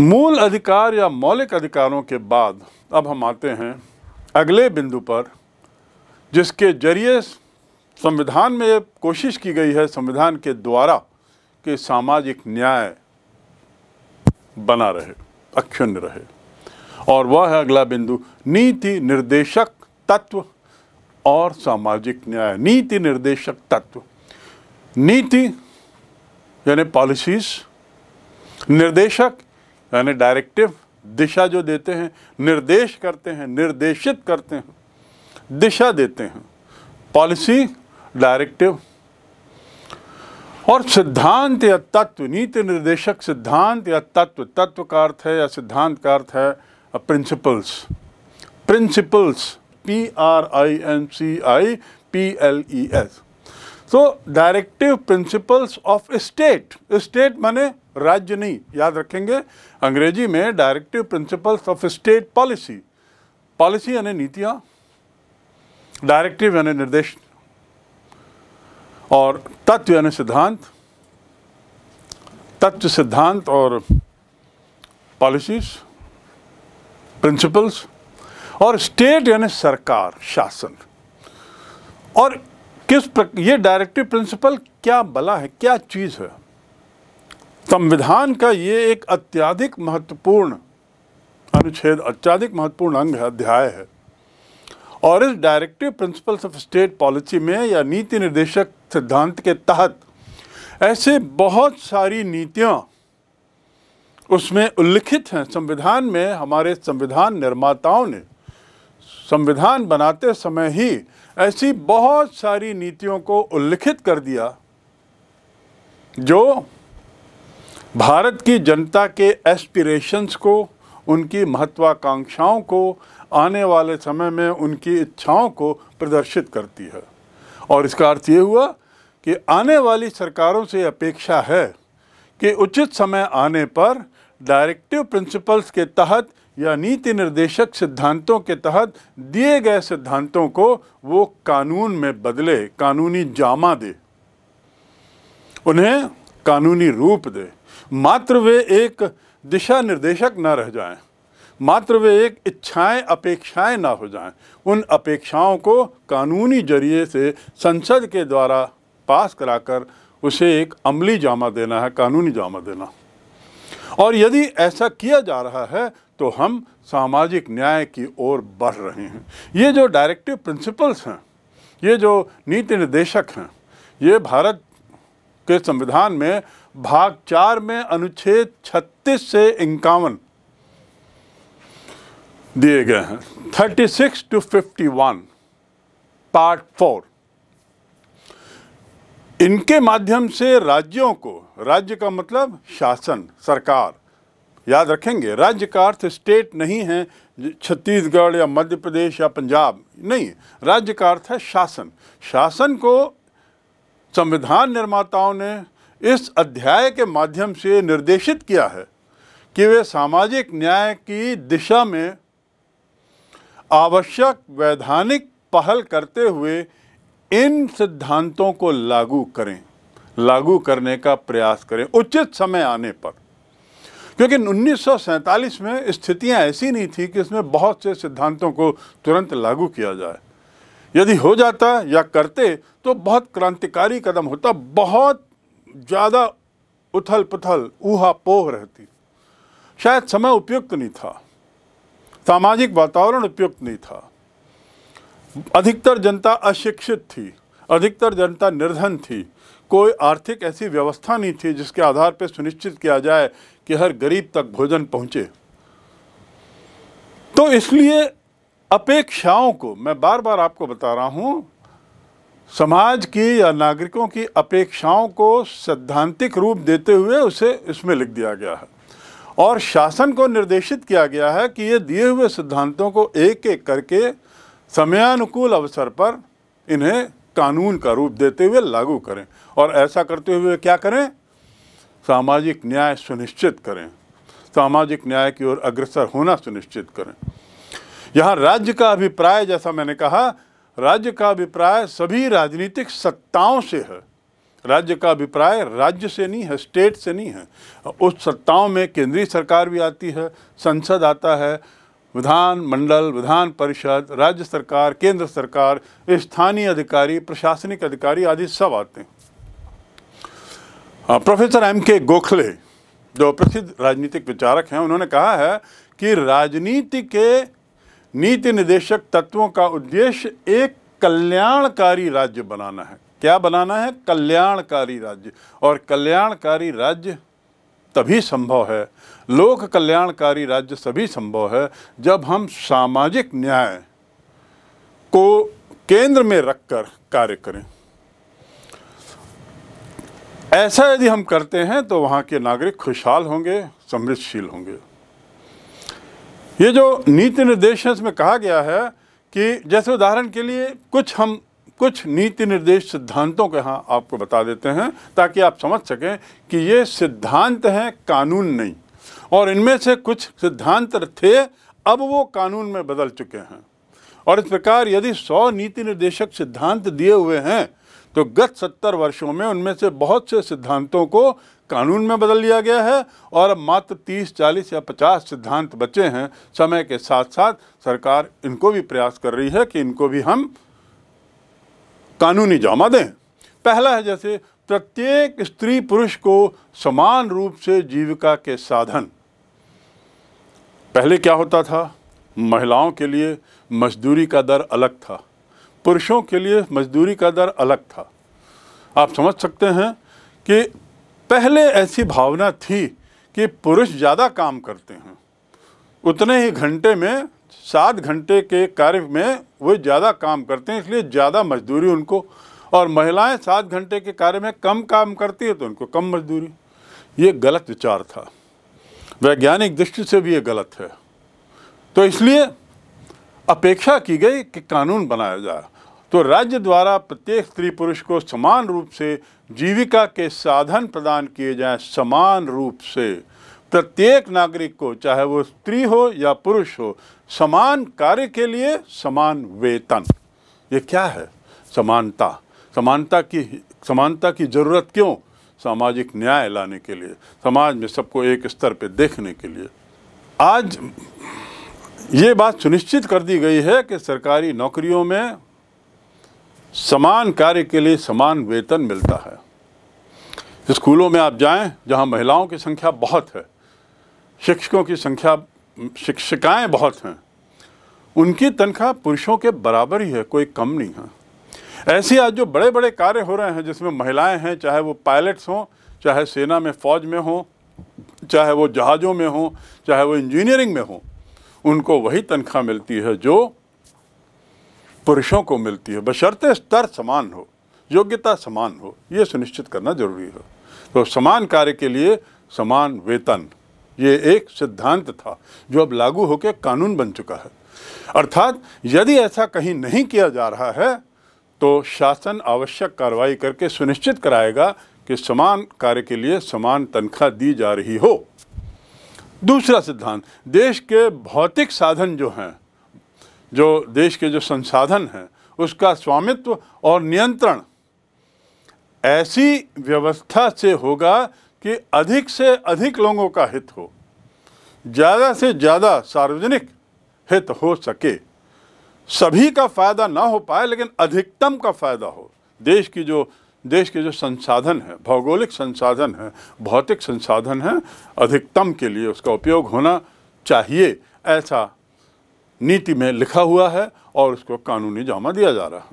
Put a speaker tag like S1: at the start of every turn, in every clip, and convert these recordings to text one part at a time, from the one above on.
S1: मूल अधिकार या मौलिक अधिकारों के बाद अब हम आते हैं अगले बिंदु पर जिसके जरिए संविधान में कोशिश की गई है संविधान के द्वारा कि सामाजिक न्याय बना रहे अक्षुण्य रहे और वह है अगला बिंदु नीति निर्देशक तत्व और सामाजिक न्याय नीति निर्देशक तत्व नीति यानी पॉलिसीज निर्देशक यानी डायरेक्टिव दिशा जो देते हैं निर्देश करते हैं निर्देशित करते हैं दिशा देते हैं पॉलिसी डायरेक्टिव और सिद्धांत या तत्व नीति निर्देशक सिद्धांत या तत्व तत्व का अर्थ है या सिद्धांत का अर्थ है principles principles P R I N C I P L E S तो directive principles of state state माने राज्य नहीं याद रखेंगे अंग्रेजी में directive principles of state policy policy यानी नीतियाँ डायरेक्टिव यानी निर्देश और तत्व यानी सिद्धांत तत्व सिद्धांत और पॉलिसीज प्रिंसिपल्स और स्टेट यानी सरकार शासन और किस प्रक ये डायरेक्टिव प्रिंसिपल क्या बला है क्या चीज़ है संविधान का ये एक अत्याधिक महत्वपूर्ण अनुच्छेद अत्याधिक महत्वपूर्ण अंग है अध्याय है और इस directive principles of state policy में या नीति निर्देशक सिद्धांत के तहत ऐसे बहुत सारी नीतियाँ उसमें उल्लिखित हैं संविधान में हमारे संविधान निर्माताओं ने संविधान बनाते समय ही ऐसी बहुत सारी नीतियों को उल्लिखित कर दिया जो भारत की जनता के एस्पिरेशंस को उनकी महत्वाकांक्षाओं को आने वाले समय में उनकी इच्छाओं को प्रदर्शित करती है और इसका अर्थ ये हुआ कि आने वाली सरकारों से अपेक्षा है कि उचित समय आने पर डायरेक्टिव प्रिंसिपल्स के तहत या नीति निर्देशक सिद्धांतों के तहत दिए गए सिद्धांतों को वो कानून में बदले कानूनी जामा दे उन्हें कानूनी रूप दे मात्र वे एक दिशा निर्देशक न रह जाएं मात्र वे एक इच्छाएं अपेक्षाएं ना हो जाएं उन अपेक्षाओं को कानूनी जरिए से संसद के द्वारा पास कराकर उसे एक अमली जामा देना है कानूनी जामा देना और यदि ऐसा किया जा रहा है तो हम सामाजिक न्याय की ओर बढ़ रहे हैं ये जो डायरेक्टिव प्रिंसिपल्स हैं ये जो नीति निर्देशक हैं ये भारत के संविधान में भाग चार में अनुच्छेद 36 से इक्यावन दिए गए हैं 36 टू 51 पार्ट फोर इनके माध्यम से राज्यों को राज्य का मतलब शासन सरकार याद रखेंगे राज्य का अर्थ स्टेट नहीं है छत्तीसगढ़ या मध्य प्रदेश या पंजाब नहीं राज्य का अर्थ है शासन शासन को संविधान निर्माताओं ने इस अध्याय के माध्यम से निर्देशित किया है कि वे सामाजिक न्याय की दिशा में आवश्यक वैधानिक पहल करते हुए इन सिद्धांतों को लागू करें लागू करने का प्रयास करें उचित समय आने पर क्योंकि 1947 में स्थितियां ऐसी नहीं थी कि इसमें बहुत से सिद्धांतों को तुरंत लागू किया जाए यदि हो जाता या करते तो बहुत क्रांतिकारी कदम होता बहुत ज़्यादा उथल पुथल ऊहा पोह रहती शायद समय उपयुक्त नहीं था सामाजिक वातावरण उपयुक्त नहीं था अधिकतर जनता अशिक्षित थी अधिकतर जनता निर्धन थी कोई आर्थिक ऐसी व्यवस्था नहीं थी जिसके आधार पर सुनिश्चित किया जाए कि हर गरीब तक भोजन पहुंचे तो इसलिए अपेक्षाओं को मैं बार बार आपको बता रहा हूं समाज की या नागरिकों की अपेक्षाओं को सैद्धांतिक रूप देते हुए उसे इसमें लिख दिया गया है और शासन को निर्देशित किया गया है कि ये दिए हुए सिद्धांतों को एक एक करके समयानुकूल अवसर पर इन्हें कानून का रूप देते हुए लागू करें और ऐसा करते हुए क्या करें सामाजिक न्याय सुनिश्चित करें सामाजिक न्याय की ओर अग्रसर होना सुनिश्चित करें यहाँ राज्य का अभिप्राय जैसा मैंने कहा राज्य का अभिप्राय सभी राजनीतिक सत्ताओं से है राज्य का अभिप्राय राज्य से नहीं है स्टेट से नहीं है उस सत्ताओं में केंद्रीय सरकार भी आती है संसद आता है विधान मंडल विधान परिषद राज्य सरकार केंद्र सरकार स्थानीय अधिकारी प्रशासनिक अधिकारी आदि सब आते हैं प्रोफेसर एम के गोखले जो प्रसिद्ध राजनीतिक विचारक हैं उन्होंने कहा है कि राजनीति के नीति निदेशक तत्वों का उद्देश्य एक कल्याणकारी राज्य बनाना है क्या बनाना है कल्याणकारी राज्य और कल्याणकारी राज्य तभी संभव है लोक कल्याणकारी राज्य सभी संभव है जब हम सामाजिक न्याय को केंद्र में रखकर कार्य करें ऐसा यदि हम करते हैं तो वहाँ के नागरिक खुशहाल होंगे समृद्धशील होंगे ये जो नीति निर्देश में कहा गया है कि जैसे उदाहरण के लिए कुछ हम कुछ नीति निर्देश सिद्धांतों के यहाँ आपको बता देते हैं ताकि आप समझ सकें कि ये सिद्धांत हैं कानून नहीं और इनमें से कुछ सिद्धांत थे अब वो कानून में बदल चुके हैं और इस प्रकार यदि सौ नीति निर्देशक सिद्धांत दिए हुए हैं तो गत सत्तर वर्षों में उनमें से बहुत से सिद्धांतों को कानून में बदल लिया गया है और अब मात्र 30, 40 या 50 सिद्धांत बचे हैं समय के साथ साथ सरकार इनको भी प्रयास कर रही है कि इनको भी हम कानूनी जामा दें पहला है जैसे प्रत्येक स्त्री पुरुष को समान रूप से जीविका के साधन पहले क्या होता था महिलाओं के लिए मजदूरी का दर अलग था पुरुषों के लिए मजदूरी का दर अलग था आप समझ सकते हैं कि पहले ऐसी भावना थी कि पुरुष ज़्यादा काम करते हैं उतने ही घंटे में सात घंटे के कार्य में वो ज़्यादा काम करते हैं इसलिए ज़्यादा मजदूरी उनको और महिलाएं सात घंटे के कार्य में कम काम करती है तो उनको कम मजदूरी ये गलत विचार था वैज्ञानिक दृष्टि से भी ये गलत है तो इसलिए अपेक्षा की गई कि कानून बनाया जाए तो राज्य द्वारा प्रत्येक स्त्री पुरुष को समान रूप से जीविका के साधन प्रदान किए जाएं समान रूप से प्रत्येक नागरिक को चाहे वो स्त्री हो या पुरुष हो समान कार्य के लिए समान वेतन ये क्या है समानता समानता की समानता की ज़रूरत क्यों सामाजिक न्याय लाने के लिए समाज में सबको एक स्तर पर देखने के लिए आज ये बात सुनिश्चित कर दी गई है कि सरकारी नौकरियों में समान कार्य के लिए समान वेतन मिलता है स्कूलों में आप जाएं जहां महिलाओं की संख्या बहुत है शिक्षकों की संख्या शिक्षिकाएं बहुत हैं उनकी तनख्वाह पुरुषों के बराबर ही है कोई कम नहीं है ऐसे आज जो बड़े बड़े कार्य हो रहे हैं जिसमें महिलाएं हैं चाहे वो पायलट्स हों चाहे सेना में फ़ौज में हों चाहे वो जहाज़ों में हों चाहे वो इंजीनियरिंग में हों उनको वही तनख्वाह मिलती है जो पुरुषों को मिलती है बशर्ते स्तर समान हो योग्यता समान हो ये सुनिश्चित करना जरूरी हो तो समान कार्य के लिए समान वेतन ये एक सिद्धांत था जो अब लागू होकर कानून बन चुका है अर्थात यदि ऐसा कहीं नहीं किया जा रहा है तो शासन आवश्यक कार्रवाई करके सुनिश्चित कराएगा कि समान कार्य के लिए समान तनख्वाह दी जा रही हो दूसरा सिद्धांत देश के भौतिक साधन जो हैं जो देश के जो संसाधन हैं उसका स्वामित्व और नियंत्रण ऐसी व्यवस्था से होगा कि अधिक से अधिक लोगों का हित हो ज़्यादा से ज़्यादा सार्वजनिक हित हो सके सभी का फ़ायदा ना हो पाए लेकिन अधिकतम का फ़ायदा हो देश की जो देश के जो संसाधन हैं भौगोलिक संसाधन हैं भौतिक संसाधन हैं अधिकतम के लिए उसका उपयोग होना चाहिए ऐसा नीति में लिखा हुआ है और उसको कानूनी जामा दिया जा रहा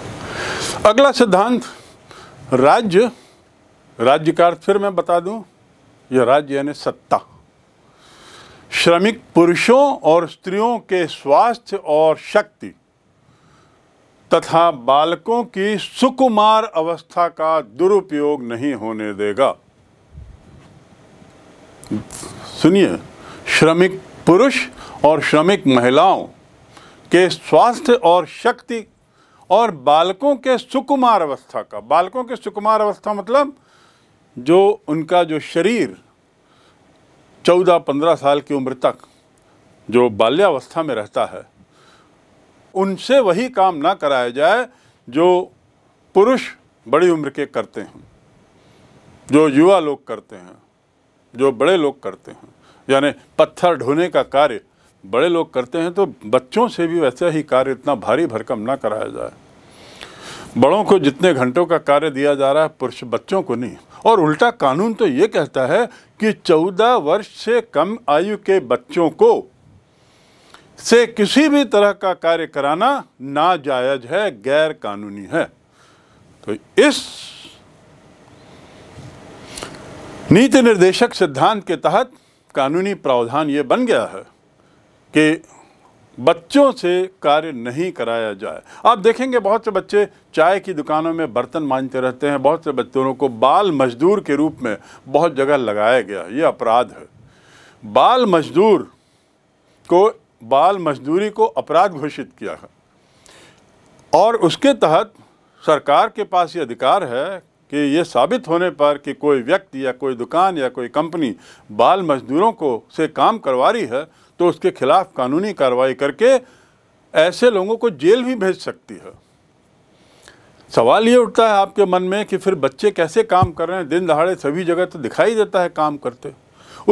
S1: है अगला सिद्धांत राज्य राज्य का अर्थ फिर मैं बता दूं यह राज्य यानी सत्ता श्रमिक पुरुषों और स्त्रियों के स्वास्थ्य और शक्ति तथा बालकों की सुकुमार अवस्था का दुरुपयोग नहीं होने देगा सुनिए श्रमिक पुरुष और श्रमिक महिलाओं के स्वास्थ्य और शक्ति और बालकों के सुकुमार अवस्था का बालकों के सुकुमार अवस्था मतलब जो उनका जो शरीर चौदह पंद्रह साल की उम्र तक जो बाल्यावस्था में रहता है उनसे वही काम ना कराया जाए जो पुरुष बड़ी उम्र के करते हैं जो युवा लोग करते हैं जो बड़े लोग करते हैं यानी पत्थर ढोने का कार्य बड़े लोग करते हैं तो बच्चों से भी वैसा ही कार्य इतना भारी भरकम ना कराया जाए बड़ों को जितने घंटों का कार्य दिया जा रहा है पुरुष बच्चों को नहीं और उल्टा कानून तो ये कहता है कि चौदह वर्ष से कम आयु के बच्चों को से किसी भी तरह का कार्य कराना नाजायज है गैर कानूनी है तो इस नीति निर्देशक सिद्धांत के तहत कानूनी प्रावधान ये बन गया है कि बच्चों से कार्य नहीं कराया जाए आप देखेंगे बहुत से बच्चे चाय की दुकानों में बर्तन मांझते रहते हैं बहुत से बच्चों को बाल मजदूर के रूप में बहुत जगह लगाया गया ये अपराध है बाल मजदूर को बाल मजदूरी को अपराध घोषित किया है और उसके तहत सरकार के पास ये अधिकार है कि ये साबित होने पर कि कोई व्यक्ति या कोई दुकान या कोई कंपनी बाल मजदूरों को से काम करवा रही है तो उसके खिलाफ कानूनी कार्रवाई करके ऐसे लोगों को जेल भी भेज सकती है सवाल ये उठता है आपके मन में कि फिर बच्चे कैसे काम कर रहे हैं दिन दहाड़े सभी जगह तो दिखाई देता है काम करते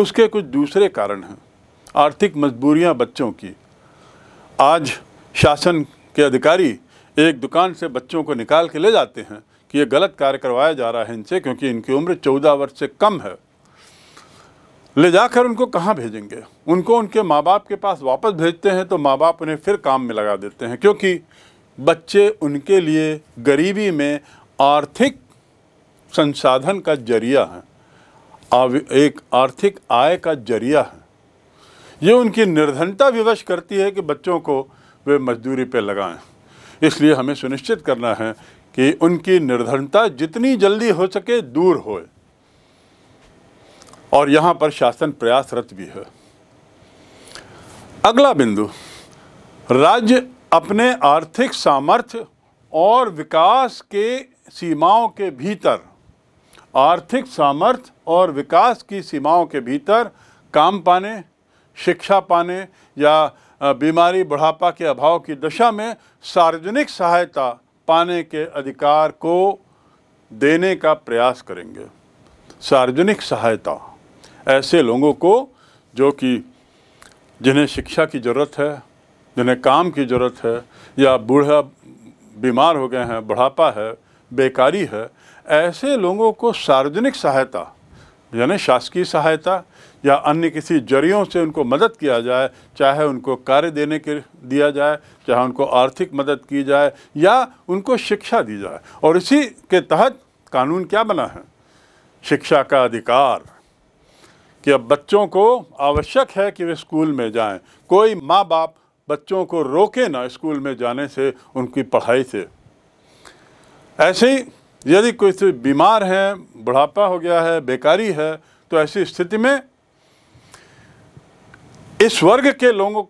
S1: उसके कुछ दूसरे कारण हैं आर्थिक मजबूरियां बच्चों की आज शासन के अधिकारी एक दुकान से बच्चों को निकाल के ले जाते हैं कि ये गलत कार्य करवाया जा रहा है इनसे क्योंकि इनकी उम्र चौदह वर्ष से कम है ले जाकर उनको कहाँ भेजेंगे उनको उनके माँ बाप के पास वापस भेजते हैं तो माँ बाप उन्हें फिर काम में लगा देते हैं क्योंकि बच्चे उनके लिए गरीबी में आर्थिक संसाधन का जरिया है एक आर्थिक आय का जरिया है ये उनकी निर्धनता विवश करती है कि बच्चों को वे मजदूरी पर लगाएं इसलिए हमें सुनिश्चित करना है कि उनकी निर्धनता जितनी जल्दी हो सके दूर हो और यहाँ पर शासन प्रयासरत भी है अगला बिंदु राज्य अपने आर्थिक सामर्थ्य और विकास के सीमाओं के भीतर आर्थिक सामर्थ्य और विकास की सीमाओं के भीतर काम पाने शिक्षा पाने या बीमारी बुढ़ापा के अभाव की दशा में सार्वजनिक सहायता पाने के अधिकार को देने का प्रयास करेंगे सार्वजनिक सहायता ऐसे लोगों को जो कि जिन्हें शिक्षा की ज़रूरत है जिन्हें काम की ज़रूरत है या बूढ़ा बीमार हो गए हैं बढ़ापा है बेकारी है ऐसे लोगों को सार्वजनिक सहायता यानी शासकीय सहायता या अन्य किसी जरियों से उनको मदद किया जाए चाहे उनको कार्य देने के दिया जाए चाहे उनको आर्थिक मदद की जाए या उनको शिक्षा दी जाए और इसी के तहत कानून क्या बना है शिक्षा का अधिकार कि अब बच्चों को आवश्यक है कि वे स्कूल में जाएं कोई माँ बाप बच्चों को रोके ना स्कूल में जाने से उनकी पढ़ाई से ऐसे ही यदि कोई बीमार है बुढ़ापा हो गया है बेकारी है तो ऐसी स्थिति में इस वर्ग के लोगों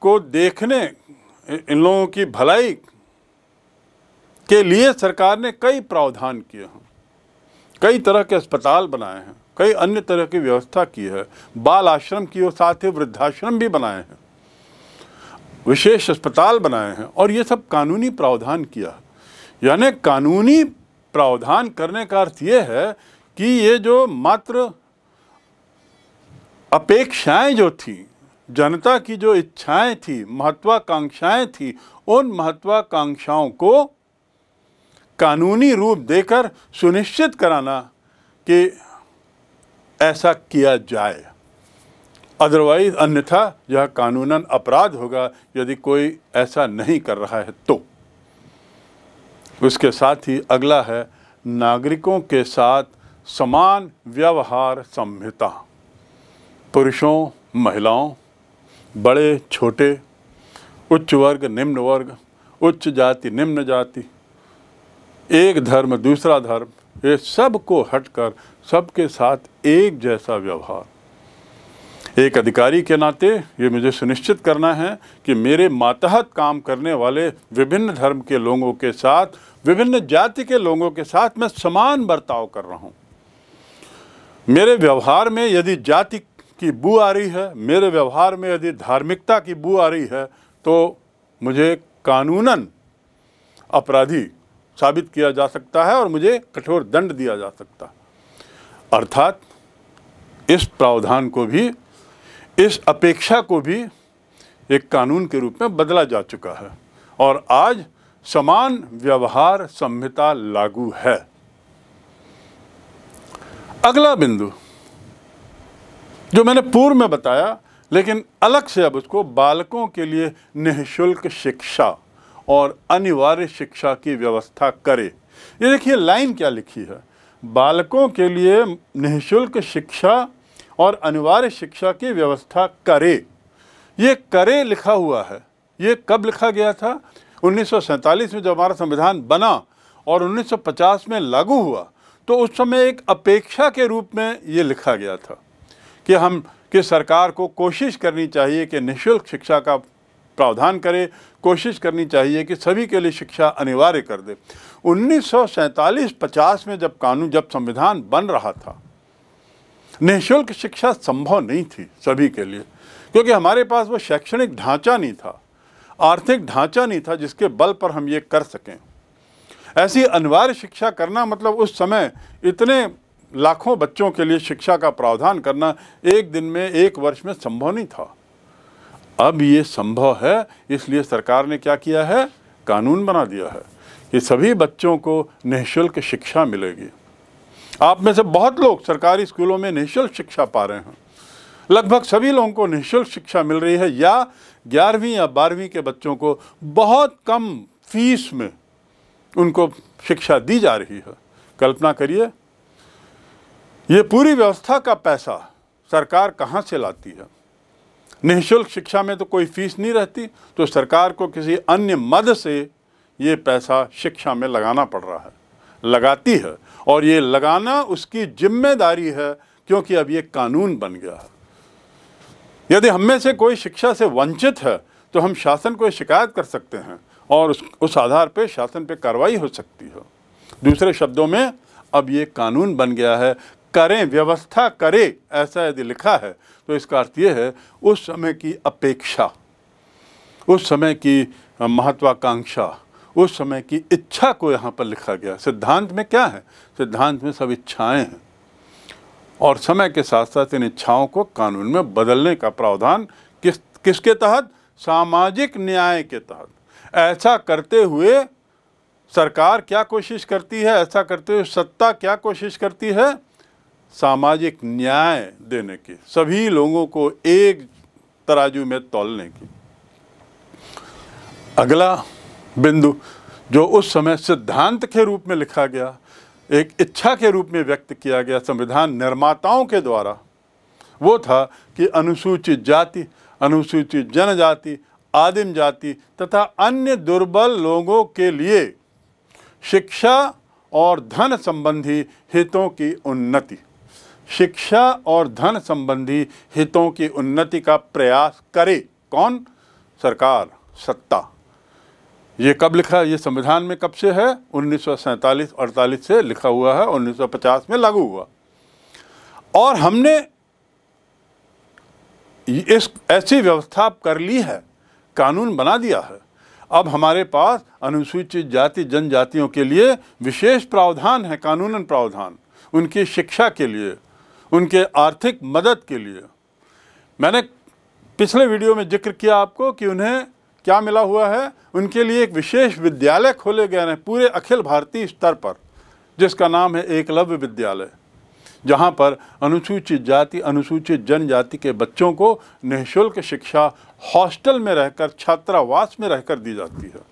S1: को देखने इन लोगों की भलाई के लिए सरकार ने कई प्रावधान किए हैं कई तरह के अस्पताल बनाए हैं कई अन्य तरह की व्यवस्था की है बाल आश्रम की और साथ ही वृद्धाश्रम भी बनाए हैं विशेष अस्पताल बनाए हैं और ये सब कानूनी प्रावधान किया है यानी कानूनी प्रावधान करने का अर्थ ये है कि ये जो मात्र अपेक्षाएं जो थीं जनता की जो इच्छाएं थी महत्वाकांक्षाएं थी उन महत्वाकांक्षाओं को कानूनी रूप देकर सुनिश्चित कराना कि ऐसा किया जाए अदरवाइज अन्यथा यह कानूनन अपराध होगा यदि कोई ऐसा नहीं कर रहा है तो उसके साथ ही अगला है नागरिकों के साथ समान व्यवहार संहिता पुरुषों महिलाओं बड़े छोटे उच्च वर्ग निम्न वर्ग उच्च जाति निम्न जाति एक धर्म दूसरा धर्म ये सब को हटकर सबके साथ एक जैसा व्यवहार एक अधिकारी के नाते ये मुझे सुनिश्चित करना है कि मेरे मातहत काम करने वाले विभिन्न धर्म के लोगों के साथ विभिन्न जाति के लोगों के साथ मैं समान बर्ताव कर रहा हूँ मेरे व्यवहार में यदि जाति की बू आ रही है मेरे व्यवहार में यदि धार्मिकता की बू आ रही है तो मुझे कानूनन अपराधी साबित किया जा सकता है और मुझे कठोर दंड दिया जा सकता है अर्थात इस प्रावधान को भी इस अपेक्षा को भी एक कानून के रूप में बदला जा चुका है और आज समान व्यवहार संहिता लागू है अगला बिंदु जो मैंने पूर्व में बताया लेकिन अलग से अब उसको बालकों के लिए निःशुल्क शिक्षा और अनिवार्य शिक्षा की व्यवस्था करे ये देखिए लाइन क्या लिखी है बालकों के लिए निःशुल्क शिक्षा और अनिवार्य शिक्षा की व्यवस्था करे ये करे लिखा हुआ है ये कब लिखा गया था उन्नीस में जब हमारा संविधान बना और 1950 में लागू हुआ तो उस समय एक अपेक्षा के रूप में ये लिखा गया था कि हम कि सरकार को कोशिश करनी चाहिए कि निःशुल्क शिक्षा का प्रावधान करे कोशिश करनी चाहिए कि सभी के लिए शिक्षा अनिवार्य कर दे उन्नीस सौ पचास में जब कानून जब संविधान बन रहा था निःशुल्क शिक्षा संभव नहीं थी सभी के लिए क्योंकि हमारे पास वो शैक्षणिक ढांचा नहीं था आर्थिक ढांचा नहीं था जिसके बल पर हम ये कर सकें ऐसी अनिवार्य शिक्षा करना मतलब उस समय इतने लाखों बच्चों के लिए शिक्षा का प्रावधान करना एक दिन में एक वर्ष में संभव नहीं था अब ये संभव है इसलिए सरकार ने क्या किया है कानून बना दिया है कि सभी बच्चों को निःशुल्क शिक्षा मिलेगी आप में से बहुत लोग सरकारी स्कूलों में निःशुल्क शिक्षा पा रहे हैं लगभग सभी लोगों को निःशुल्क शिक्षा मिल रही है या ग्यारहवीं या बारहवीं के बच्चों को बहुत कम फीस में उनको शिक्षा दी जा रही है कल्पना करिए ये पूरी व्यवस्था का पैसा सरकार कहाँ से लाती है निःशुल्क शिक्षा में तो कोई फीस नहीं रहती तो सरकार को किसी अन्य मद से ये पैसा शिक्षा में लगाना पड़ रहा है लगाती है और ये लगाना उसकी जिम्मेदारी है क्योंकि अब ये कानून बन गया है यदि हम में से कोई शिक्षा से वंचित है तो हम शासन को शिकायत कर सकते हैं और उस उस आधार पर शासन पर कार्रवाई हो सकती है दूसरे शब्दों में अब ये कानून बन गया है करें व्यवस्था करें ऐसा यदि लिखा है तो इसका अर्थ ये है उस समय की अपेक्षा उस समय की महत्वाकांक्षा उस समय की इच्छा को यहाँ पर लिखा गया सिद्धांत में क्या है सिद्धांत में सब इच्छाएं हैं और समय के साथ साथ इन इच्छाओं को कानून में बदलने का प्रावधान किस किसके तहत सामाजिक न्याय के तहत ऐसा करते हुए सरकार क्या कोशिश करती है ऐसा करते हुए सत्ता क्या कोशिश करती है सामाजिक न्याय देने की सभी लोगों को एक तराजू में तोलने की अगला बिंदु जो उस समय सिद्धांत के रूप में लिखा गया एक इच्छा के रूप में व्यक्त किया गया संविधान निर्माताओं के द्वारा वो था कि अनुसूचित जाति अनुसूचित जनजाति आदिम जाति तथा अन्य दुर्बल लोगों के लिए शिक्षा और धन संबंधी हितों की उन्नति शिक्षा और धन संबंधी हितों की उन्नति का प्रयास करे कौन सरकार सत्ता ये कब लिखा ये संविधान में कब से है उन्नीस सौ अड़तालीस से लिखा हुआ है 1950 में लागू हुआ और हमने इस ऐसी व्यवस्था कर ली है कानून बना दिया है अब हमारे पास अनुसूचित जाति जनजातियों के लिए विशेष प्रावधान है कानूनन प्रावधान उनकी शिक्षा के लिए उनके आर्थिक मदद के लिए मैंने पिछले वीडियो में जिक्र किया आपको कि उन्हें क्या मिला हुआ है उनके लिए एक विशेष विद्यालय खोले गए हैं पूरे अखिल भारतीय स्तर पर जिसका नाम है एकलव्य विद्यालय जहाँ पर अनुसूचित जाति अनुसूचित जनजाति के बच्चों को निःशुल्क शिक्षा हॉस्टल में रहकर छात्रावास में रहकर दी जाती है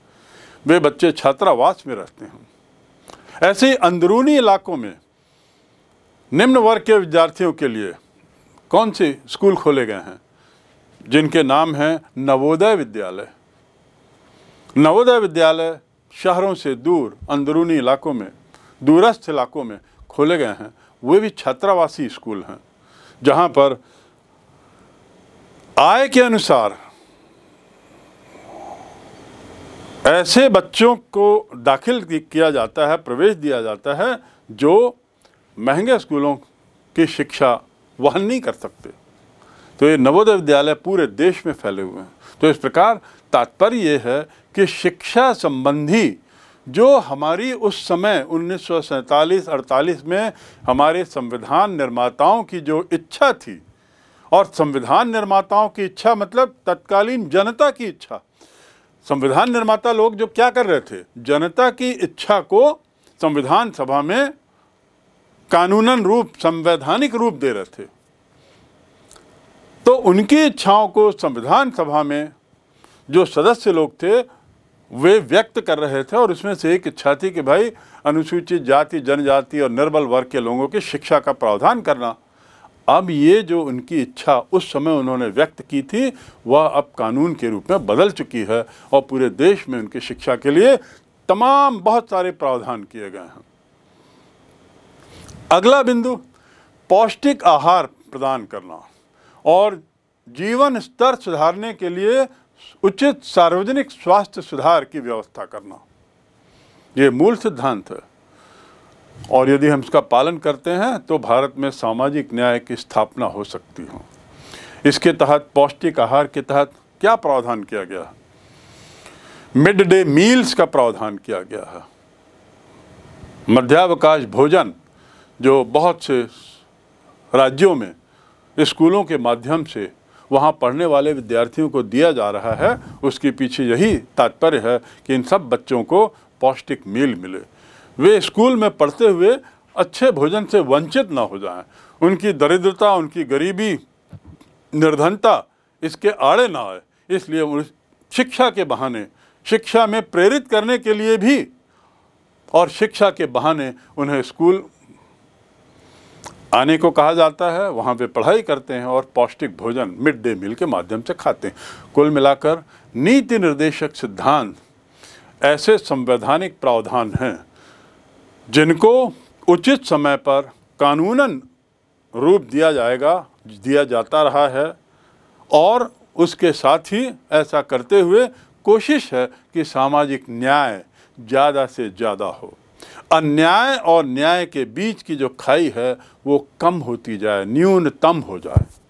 S1: वे बच्चे छात्रावास में रहते हैं ऐसे अंदरूनी इलाकों में निम्न वर्ग के विद्यार्थियों के लिए कौन से स्कूल खोले गए हैं जिनके नाम हैं नवोदय विद्यालय नवोदय विद्यालय शहरों से दूर अंदरूनी इलाकों में दूरस्थ इलाकों में खोले गए हैं वे भी छात्रावासी स्कूल हैं जहाँ पर आय के अनुसार ऐसे बच्चों को दाखिल किया जाता है प्रवेश दिया जाता है जो महंगे स्कूलों की शिक्षा वहन नहीं कर सकते तो ये नवोदय विद्यालय पूरे देश में फैले हुए हैं तो इस प्रकार तात्पर्य ये है कि शिक्षा संबंधी जो हमारी उस समय उन्नीस 1947-48 में हमारे संविधान निर्माताओं की जो इच्छा थी और संविधान निर्माताओं की इच्छा मतलब तत्कालीन जनता की इच्छा संविधान निर्माता लोग जो क्या कर रहे थे जनता की इच्छा को संविधान सभा में कानूनन रूप संवैधानिक रूप दे रहे थे तो उनकी इच्छाओं को संविधान सभा में जो सदस्य लोग थे वे व्यक्त कर रहे थे और उसमें से एक इच्छा थी कि भाई अनुसूचित जाति जनजाति और निर्बल वर्ग के लोगों की शिक्षा का प्रावधान करना अब ये जो उनकी इच्छा उस समय उन्होंने व्यक्त की थी वह अब कानून के रूप में बदल चुकी है और पूरे देश में उनकी शिक्षा के लिए तमाम बहुत सारे प्रावधान किए गए हैं अगला बिंदु पौष्टिक आहार प्रदान करना और जीवन स्तर सुधारने के लिए उचित सार्वजनिक स्वास्थ्य सुधार की व्यवस्था करना ये मूल सिद्धांत है और यदि हम इसका पालन करते हैं तो भारत में सामाजिक न्याय की स्थापना हो सकती हो इसके तहत पौष्टिक आहार के तहत क्या प्रावधान किया गया है मिड डे मील्स का प्रावधान किया गया है मध्यावकाश भोजन जो बहुत से राज्यों में स्कूलों के माध्यम से वहाँ पढ़ने वाले विद्यार्थियों को दिया जा रहा है उसके पीछे यही तात्पर्य है कि इन सब बच्चों को पौष्टिक मील मिले वे स्कूल में पढ़ते हुए अच्छे भोजन से वंचित ना हो जाएं, उनकी दरिद्रता उनकी गरीबी निर्धनता इसके आड़े ना आए इसलिए शिक्षा के बहाने शिक्षा में प्रेरित करने के लिए भी और शिक्षा के बहाने उन्हें स्कूल आने को कहा जाता है वहाँ पे पढ़ाई करते हैं और पौष्टिक भोजन मिड डे मील के माध्यम से खाते हैं कुल मिलाकर नीति निर्देशक सिद्धांत ऐसे संवैधानिक प्रावधान हैं जिनको उचित समय पर कानूनन रूप दिया जाएगा दिया जाता रहा है और उसके साथ ही ऐसा करते हुए कोशिश है कि सामाजिक न्याय ज़्यादा से ज़्यादा हो अन्याय और न्याय के बीच की जो खाई है वो कम होती जाए न्यूनतम हो जाए